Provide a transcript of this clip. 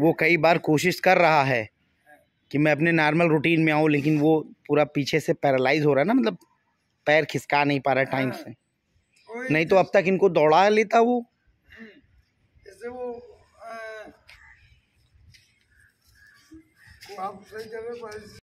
वो कई बार कोशिश कर रहा है कि मैं अपने नॉर्मल रूटीन में आऊँ लेकिन वो पूरा पीछे से पैरालाइज हो रहा है ना मतलब पैर खिसका नहीं पा रहा टाइम से हाँ। नहीं तो अब तक इनको दौड़ा लेता वो इससे हम्म। वो हाँ। आ,